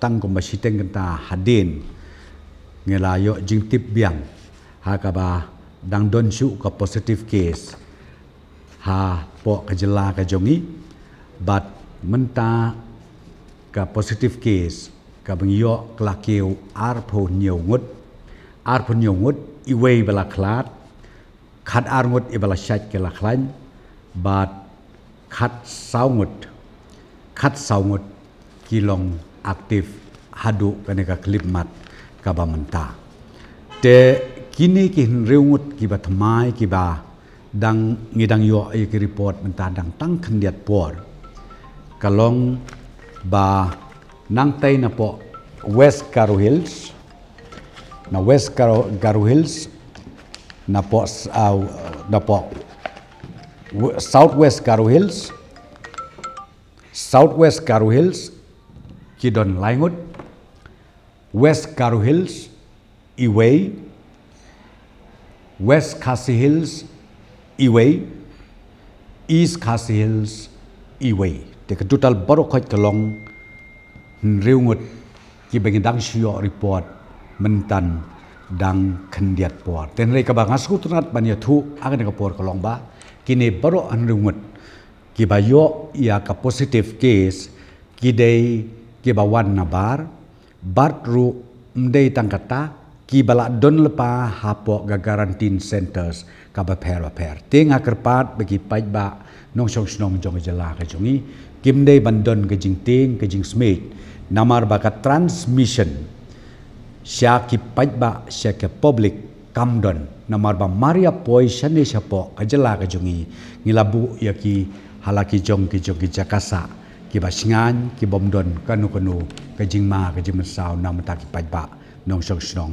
tăng tang ko masiteng ta hadin ngela yo tip biang ha ka ba dang don su ka positive case ha po ka jela ka jongi but menta ka positive case ka bang yo keu ar pho nhiều ngut ar pho nhiều ngut iwe bala khlat khat ar ngut ibala shat ke la khlan but khat sau ngut khat sau ngut kilong aktif hadu kaneka klimat kaba menta te kini ki reungut ki ba thamai ki ba dang ngidang yo ai ki report menta dang tang kendiat por kalong ba nang tai na po west karu hills na west karu garu hills na po au na po southwest karu hills southwest karu hills Chidon Langut, West Karu Hills, Iway, West Khasi Hills, Iway, East Khasi Hills, Iway. Teka total baru kait kelong riungut ki bagi dang shio report mentan dang kendiat por. Ten reka bang asku tunat banya tu akan ke por kelong ba kini baru an riungut ki bayo ia ka positive case ki day kibawan na bar ru mdei tangkata kibala don lepa hapo gagarantin centers kabaper per ting akerpat bagi pajba nong song snong jong e jela ka jongi kim bandon ban don ke jing smith namar baka transmission sya ki pajba sya ke public don namar ba maria poison ka sapo ka kajungi ngilabu yaki halaki jong ki jong ki jakasa ki ba singan ki bom don kanu kanu ka jingma ka jimin saw na mata ki pajba nong song song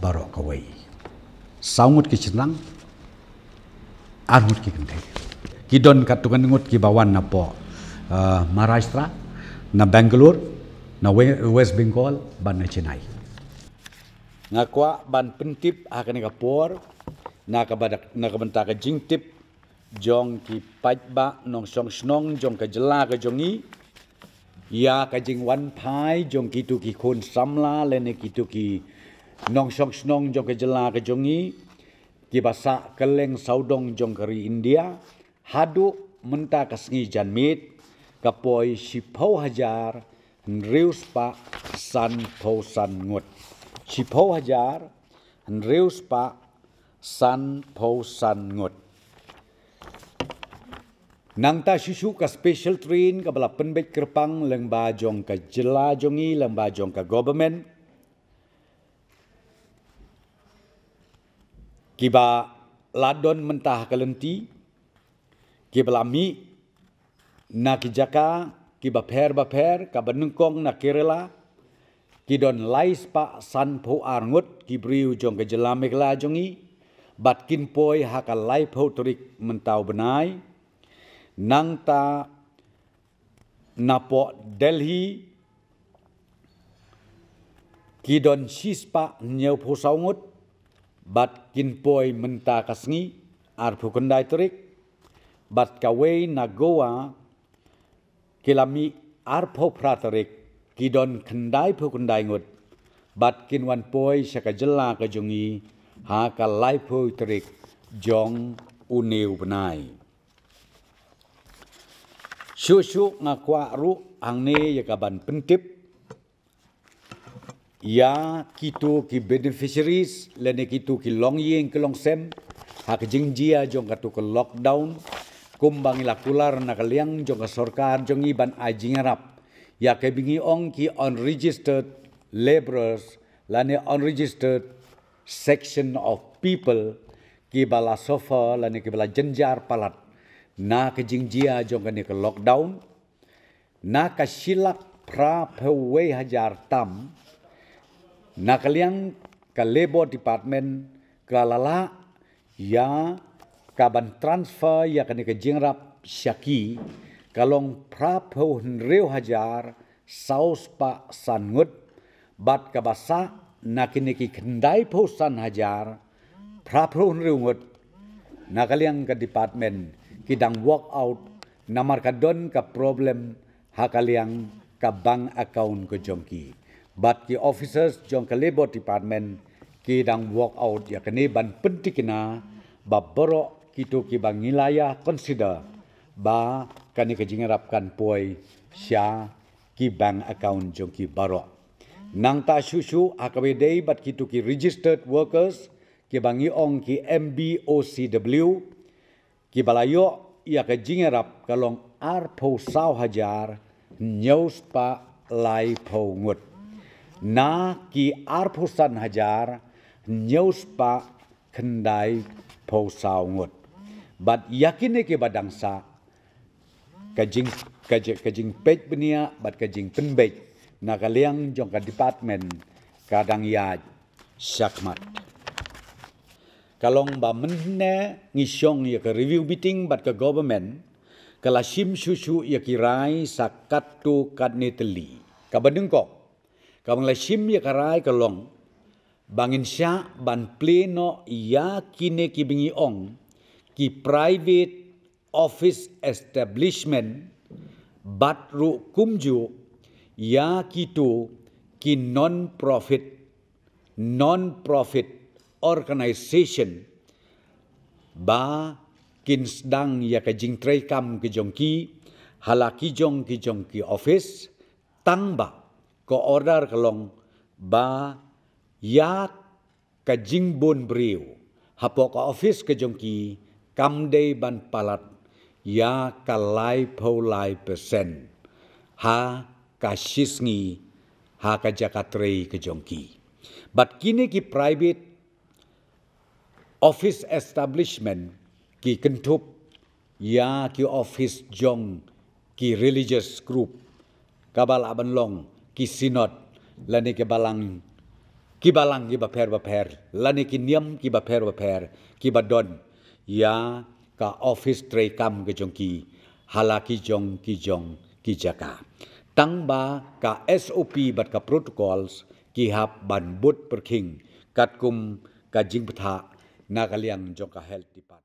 baro ka wei saungut ki chitlang arhut ki kentai ki don katukan ngut ki bawan na po uh, Maharashtra na Bangalore na West Bengal ban na Chennai ngakwa ban pentip akan ka por na kabadak na kabanta ka jingtip jong ki pajba nong song snong jong ka jela ka jong ya ka wanpai wan thai jong ki khun samla lene kituki nong song snong jong ka jela ka jong ni basa keleng saudong jong kari india hadu menta ka sngi jan mit ka hajar rius pa san phau san ngut si hajar rius pa san phau san ngut Nang ta susu ka special train ka bala penbet kerpang leng bajong ka jelajongi leng bajong ka government. Kiba ladon mentah kalenti. Kiba lami na kijaka kiba per ba per ka benengkong na kerela. Kidon lais pa san po arngut kibriu jong ka jelame kelajongi. Bat kin poi haka lai po mentau benai nangta napo Delhi kidon sispa nyau pusaungut bat kinpoi menta kasngi arpu kundai terik bat kawei na kilami arpo praterik kidon kendai pukendai ngut bat kinwan poi sakajela kajungi ha kalai poi terik jong uneu benai Susu ngakwa ru angne ya kaban pentip ya kitu ki beneficiaries lene kitu ki long yeng ke long sem hak jing jia jong katu ke lockdown kumbang ilakular na kaliang jong ke sorkar jong iban ajing arab ya ke bingi ong ki unregistered laborers lene unregistered section of people ki bala sofa lene ki bala jenjar palat na ka jingjia jong ka lockdown na ka silak pra phawei hajar tam na kalian liang ka labor department ya ka ya kaban transfer ya ka ni ka jingrap syaki kalong pra phau reu hajar saus pa sangut bat ka basa nakiniki kendai posan hajar pra phau reu ngut kalian ka department kidang walk out namar kadon ka problem hakaliang ka bank account ko jongki but ki officers jong ka labor department kidang walk out ya kene ban pentikina ba boro kitu ki bang nilaya consider ba kani ka jingarapkan poi sia ki bank account jongki baro nang ta susu akabedei bat kitu ki registered workers ki bangi ong ki MBOCW ki balayo ia ke jingerap kalong arpo sau hajar nyaus pa lai po ngut na ki arpo san hajar nyaus pa kendai po sau ngut bat yakine ke badangsa kajing kajing kajing pej benia bat kajing penbej na kaliang jong ka department kadang yaj syakmat kalong ba menne ngisong ya ke review meeting bat ke government kala sim susu ya kirai sakat tu kat teli ka badeng ko ka la sim ya karai kalong bangin sya ban pleno ya kine ki bingi ong ki private office establishment ru kumju ya kitu ki non profit non profit organization ba kinsdang ya ke jingtrei kam ke jongki halaki jong ke jongki office tangba ko order kelong ba ya ke jingbon brio hapo ko office ke jongki kamdei ban palat ya kalai lai persen ha kasisngi ha ka jakatrei ke jongki bat kini ki private office establishment ki kentup ya ki office jong ki religious group kabal aban long ki sinod lani ki balang ki balang ki baper baper lani ki niam ki baper baper ki badon ya ka office tray kam ke jong ki halaki ki jong ki jong ki jaka tang ba ka sop bat ka protocols ki hap ban but perking kat kum ka jing bata nagaliyang jong ka health pa